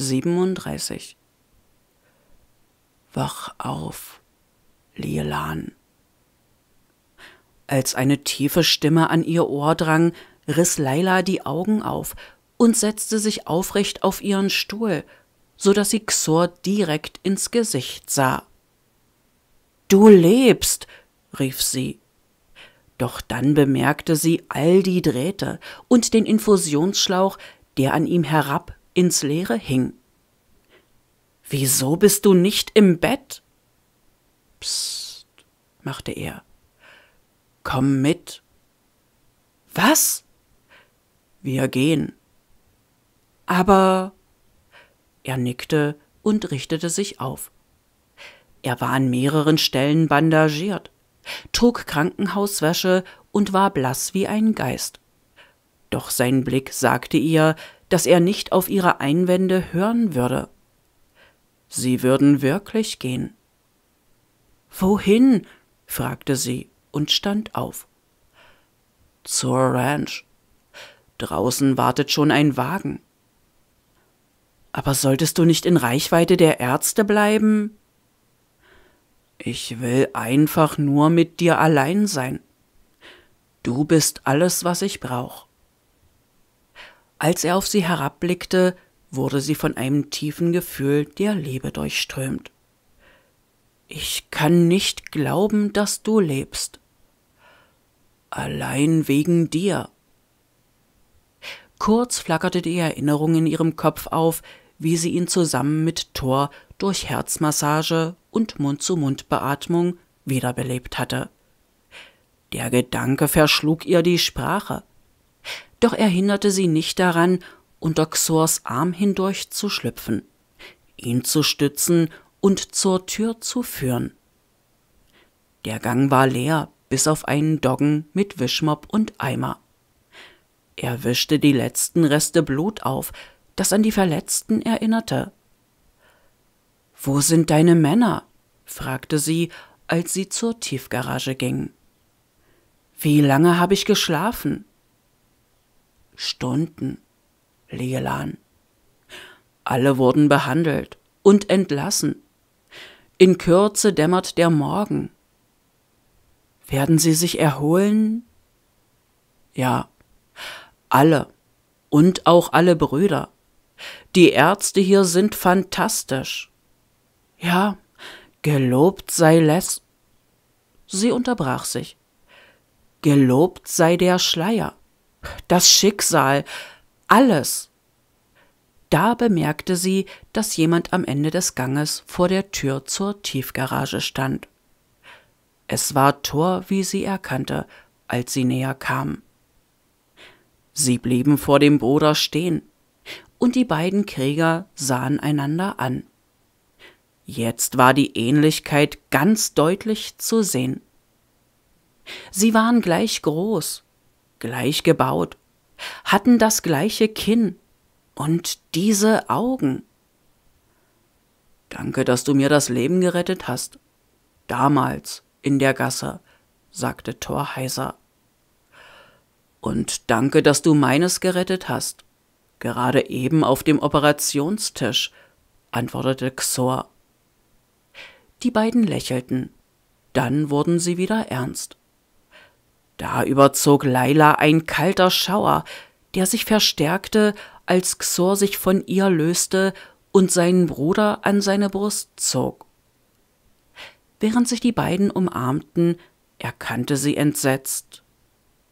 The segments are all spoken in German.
37. Wach auf, Lielan. Als eine tiefe Stimme an ihr Ohr drang, riss Leila die Augen auf und setzte sich aufrecht auf ihren Stuhl, so dass sie Xor direkt ins Gesicht sah. Du lebst, rief sie. Doch dann bemerkte sie all die Drähte und den Infusionsschlauch, der an ihm herab ins Leere hing. Wieso bist du nicht im Bett? Psst, machte er. Komm mit. Was? Wir gehen. Aber. Er nickte und richtete sich auf. Er war an mehreren Stellen bandagiert, trug Krankenhauswäsche und war blass wie ein Geist. Doch sein Blick sagte ihr, dass er nicht auf ihre Einwände hören würde. Sie würden wirklich gehen. Wohin? fragte sie und stand auf. Zur Ranch. Draußen wartet schon ein Wagen. Aber solltest du nicht in Reichweite der Ärzte bleiben? Ich will einfach nur mit dir allein sein. Du bist alles, was ich brauche. Als er auf sie herabblickte, wurde sie von einem tiefen Gefühl der Liebe durchströmt. Ich kann nicht glauben, dass du lebst. Allein wegen dir. Kurz flackerte die Erinnerung in ihrem Kopf auf, wie sie ihn zusammen mit Thor durch Herzmassage und Mund-zu-Mund-Beatmung wiederbelebt hatte. Der Gedanke verschlug ihr die Sprache doch er hinderte sie nicht daran, unter Xors Arm hindurch zu schlüpfen, ihn zu stützen und zur Tür zu führen. Der Gang war leer, bis auf einen Doggen mit Wischmopp und Eimer. Er wischte die letzten Reste Blut auf, das an die Verletzten erinnerte. Wo sind deine Männer? fragte sie, als sie zur Tiefgarage ging. Wie lange habe ich geschlafen? Stunden, Lelan. Alle wurden behandelt und entlassen. In Kürze dämmert der Morgen. Werden sie sich erholen? Ja, alle und auch alle Brüder. Die Ärzte hier sind fantastisch. Ja, gelobt sei Les. Sie unterbrach sich. Gelobt sei der Schleier das Schicksal, alles. Da bemerkte sie, dass jemand am Ende des Ganges vor der Tür zur Tiefgarage stand. Es war Thor, wie sie erkannte, als sie näher kam. Sie blieben vor dem Bruder stehen, und die beiden Krieger sahen einander an. Jetzt war die Ähnlichkeit ganz deutlich zu sehen. Sie waren gleich groß, gleich gebaut, hatten das gleiche Kinn und diese Augen. Danke, dass du mir das Leben gerettet hast. Damals, in der Gasse, sagte Thor heiser. Und danke, dass du meines gerettet hast. Gerade eben auf dem Operationstisch, antwortete Xor. Die beiden lächelten. Dann wurden sie wieder ernst. Da überzog Leila ein kalter Schauer, der sich verstärkte, als Xor sich von ihr löste und seinen Bruder an seine Brust zog. Während sich die beiden umarmten, erkannte sie entsetzt.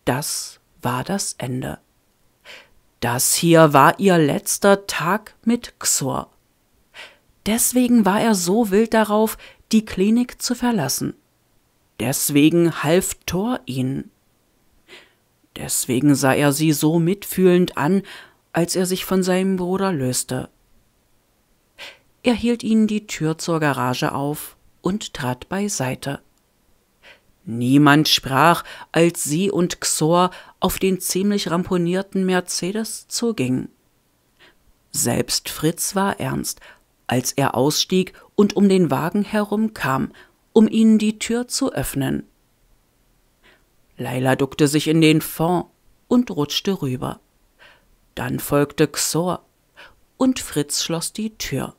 Das war das Ende. Das hier war ihr letzter Tag mit Xor. Deswegen war er so wild darauf, die Klinik zu verlassen. Deswegen half Thor ihnen. Deswegen sah er sie so mitfühlend an, als er sich von seinem Bruder löste. Er hielt ihnen die Tür zur Garage auf und trat beiseite. Niemand sprach, als sie und Xor auf den ziemlich ramponierten Mercedes zugingen. Selbst Fritz war ernst, als er ausstieg und um den Wagen herumkam, um ihnen die Tür zu öffnen. Leila duckte sich in den Fond und rutschte rüber. Dann folgte Xor und Fritz schloss die Tür.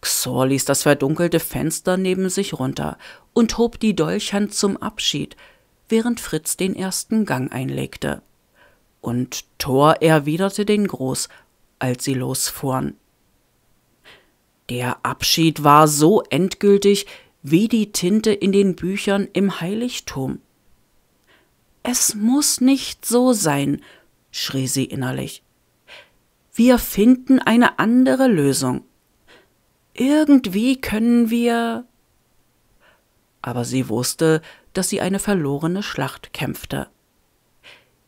Xor ließ das verdunkelte Fenster neben sich runter und hob die Dolchhand zum Abschied, während Fritz den ersten Gang einlegte. Und Thor erwiderte den Gruß, als sie losfuhren. Der Abschied war so endgültig wie die Tinte in den Büchern im Heiligtum. Es muss nicht so sein, schrie sie innerlich. Wir finden eine andere Lösung. Irgendwie können wir. Aber sie wusste, dass sie eine verlorene Schlacht kämpfte.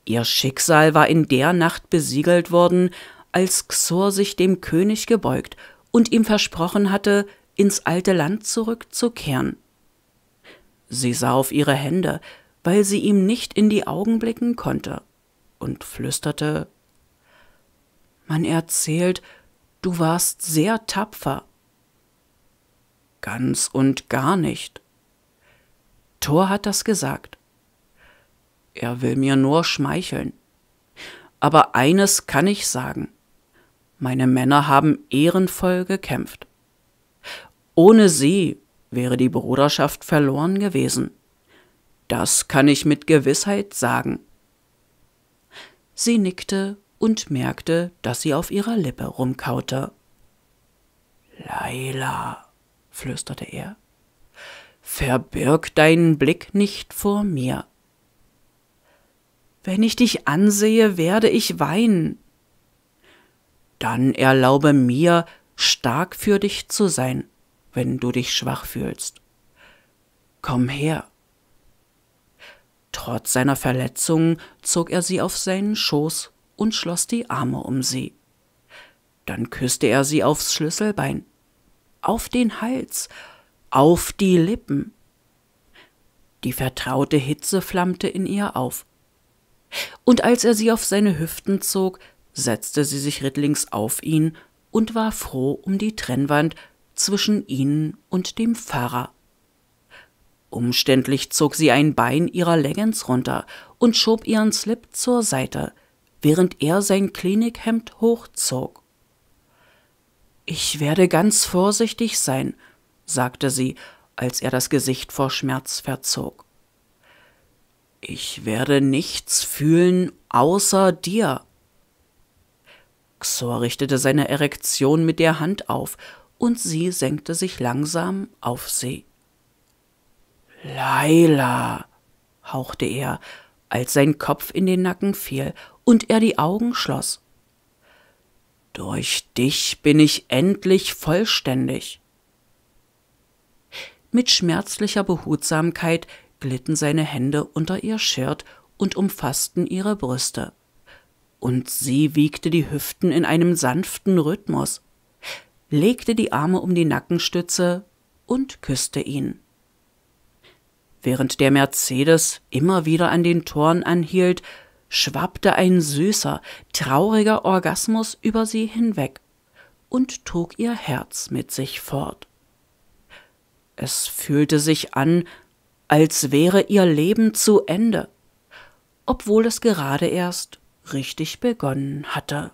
Ihr Schicksal war in der Nacht besiegelt worden, als Xor sich dem König gebeugt und ihm versprochen hatte, ins alte Land zurückzukehren. Sie sah auf ihre Hände, weil sie ihm nicht in die Augen blicken konnte, und flüsterte Man erzählt, du warst sehr tapfer. Ganz und gar nicht. Thor hat das gesagt. Er will mir nur schmeicheln. Aber eines kann ich sagen. Meine Männer haben ehrenvoll gekämpft. Ohne sie wäre die Bruderschaft verloren gewesen. Das kann ich mit Gewissheit sagen. Sie nickte und merkte, dass sie auf ihrer Lippe rumkaute. Leila, flüsterte er, verbirg deinen Blick nicht vor mir. Wenn ich dich ansehe, werde ich weinen. Dann erlaube mir, stark für dich zu sein, wenn du dich schwach fühlst. Komm her. Trotz seiner Verletzungen zog er sie auf seinen Schoß und schloss die Arme um sie. Dann küsste er sie aufs Schlüsselbein, auf den Hals, auf die Lippen. Die vertraute Hitze flammte in ihr auf. Und als er sie auf seine Hüften zog, setzte sie sich rittlings auf ihn und war froh um die Trennwand zwischen ihnen und dem Pfarrer. Umständlich zog sie ein Bein ihrer Leggings runter und schob ihren Slip zur Seite, während er sein Klinikhemd hochzog. Ich werde ganz vorsichtig sein, sagte sie, als er das Gesicht vor Schmerz verzog. Ich werde nichts fühlen außer dir. Xor richtete seine Erektion mit der Hand auf, und sie senkte sich langsam auf sie. Leila, hauchte er, als sein Kopf in den Nacken fiel und er die Augen schloss. Durch dich bin ich endlich vollständig. Mit schmerzlicher Behutsamkeit glitten seine Hände unter ihr Shirt und umfassten ihre Brüste. Und sie wiegte die Hüften in einem sanften Rhythmus, legte die Arme um die Nackenstütze und küsste ihn. Während der Mercedes immer wieder an den Toren anhielt, schwappte ein süßer, trauriger Orgasmus über sie hinweg und trug ihr Herz mit sich fort. Es fühlte sich an, als wäre ihr Leben zu Ende, obwohl es gerade erst richtig begonnen hatte.